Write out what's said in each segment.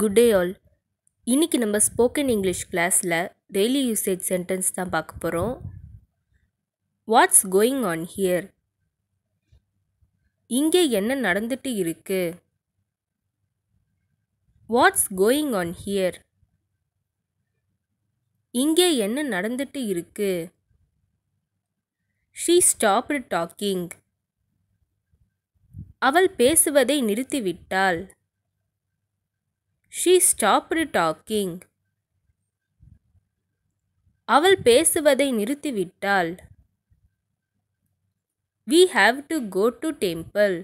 Good day all இன்றைக்கி நம்ம spoken English கிளாஸில் டெய்லி யூசேஜ் சென்டென்ஸ் தான் பார்க்க போகிறோம் வாட்ஸ் கோயிங் ஆன் ஹியர் இங்கே என்ன நடந்துட்டு இருக்கு வாட்ஸ் கோயிங் ஆன் ஹியர் இங்கே என்ன நடந்துட்டு இருக்கு ஷீ ஸ்டாப்டு டாக்கிங் அவள் பேசுவதை நிறுத்திவிட்டாள் ஷீ ஸ்டாப்டு டாக்கிங் அவள் பேசுவதை நிறுத்திவிட்டாள் we have to go to temple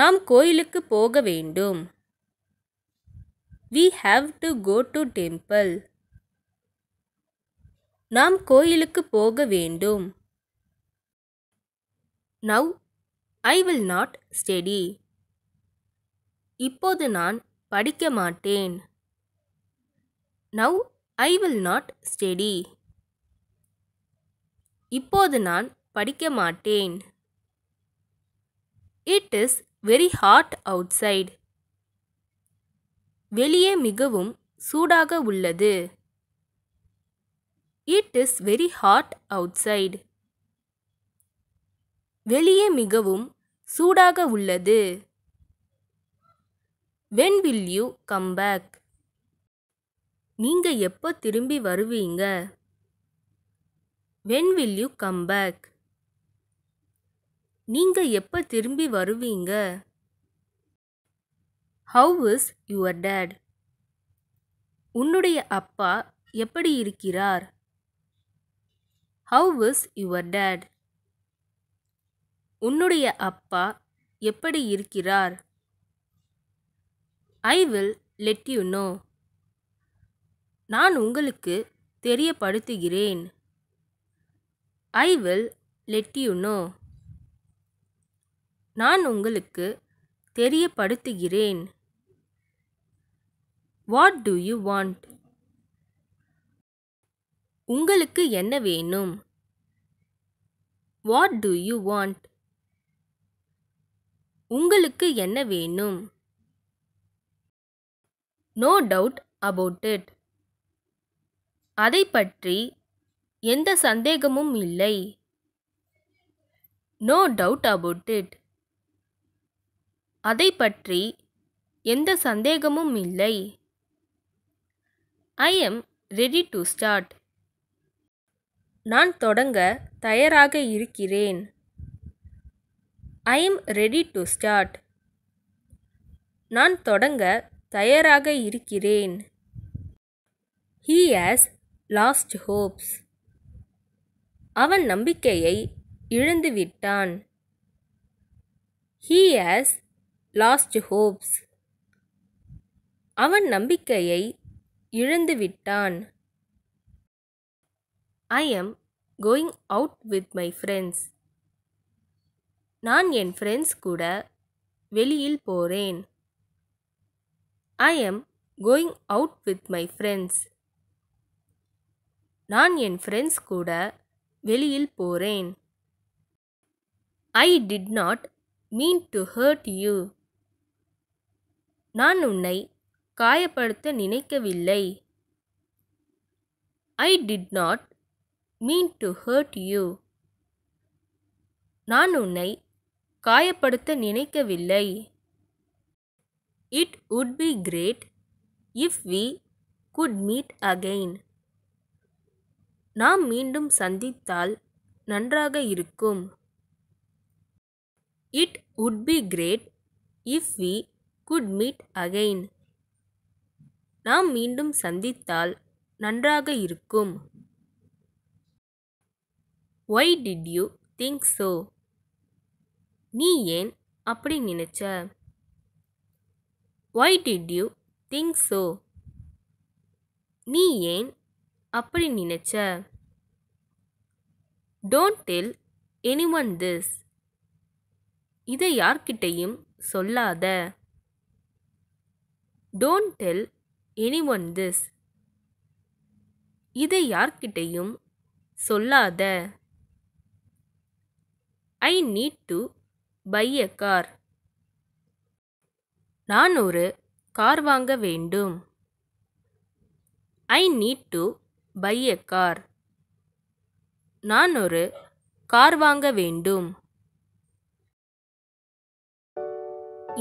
நாம் கோயிலுக்கு போக வேண்டும் we have to go to temple நாம் கோயிலுக்கு போக வேண்டும் now I will not study இப்போது நான் படிக்க மாட்டேன் now I will not study இப்போது நான் படிக்க மாட்டேன் it is very hot outside வெளியே மிகவும் சூடாக உள்ளது it is very hot outside வெளியே மிகவும் சூடாக உள்ளது when will you come back நீங்கள் எப்போ திரும்பி வருவீங்க when will you come back நீங்கள் எப்போ திரும்பி வருவீங்க ஹவு இஸ் யுவர் டேட் உன்னுடைய அப்பா எப்படி இருக்கிறார் ஹவு இஸ் யுவர் டேட் உன்னுடைய அப்பா எப்படி இருக்கிறார் I will let you know நான் உங்களுக்கு தெரியப்படுத்துகிறேன் I will let you know நான் உங்களுக்கு தெரியப்படுத்துகிறேன் வாட் டு யூ வாண்ட் உங்களுக்கு என்ன வேணும் வாட் டு யூ வாண்ட் உங்களுக்கு என்ன வேணும் நோ டவுட் அபவுட் இட் அதை பற்றி எந்த சந்தேகமும் இல்லை நோ டவுட் அபவுட் இட் அதை பற்றி எந்த சந்தேகமும் இல்லை I am ready to start நான் தொடங்க தயாராக இருக்கிறேன் I am ready to start நான் தொடங்க தயாராக இருக்கிறேன் ஹீ ஹாஸ் லாஸ்ட் ஹோப்ஸ் அவன் நம்பிக்கையை இழந்துவிட்டான் ஹீ ஹாஸ் லாஸ்ட் ஹோப்ஸ் அவன் நம்பிக்கையை இழந்துவிட்டான் I am going out with my friends நான் என் ஃப்ரெண்ட்ஸ் கூட வெளியில் போகிறேன் I am going out with my friends நான் என் ஃப்ரெண்ட்ஸ் கூட வெளியில் போகிறேன் I did not mean to hurt you நான் உன்னை காயப்படுத்த நினைக்கவில்லை I did not mean to hurt you நான் உன்னை காயப்படுத்த நினைக்கவில்லை It would be great if we could meet again. நாம் மீண்டும் சந்தித்தால் நன்றாக இருக்கும் it would be great if we could meet again. நாம் மீண்டும் சந்தித்தால் நன்றாக இருக்கும் Why did you think so? நீ ஏன் அப்படி நினைச்ச why did you think so நீ ஏன் அப்படி நினைச்ச don't tell anyone this இதை யார்கிட்டையும் சொல்லாத don't tell anyone this இதை யார்கிட்டையும் சொல்லாத I need to buy a car நான் ஒரு கார் வாங்க வேண்டும் I need to buy a car நான் ஒரு கார் வாங்க வேண்டும்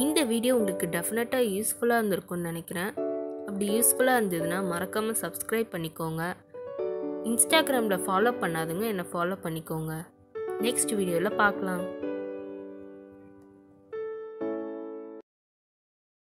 இந்த வீடியோ உங்களுக்கு டெஃபினட்டாக யூஸ்ஃபுல்லாக இருந்திருக்கும்னு நினைக்கிறேன் அப்படி யூஸ்ஃபுல்லாக இருந்ததுன்னா மறக்காமல் சப்ஸ்கிரைப் பண்ணிக்கோங்க இன்ஸ்டாகிராமில் ஃபாலோ பண்ணாதுங்க என்னை ஃபாலோ பண்ணிக்கோங்க நெக்ஸ்ட் வீடியோவில் பார்க்கலாம்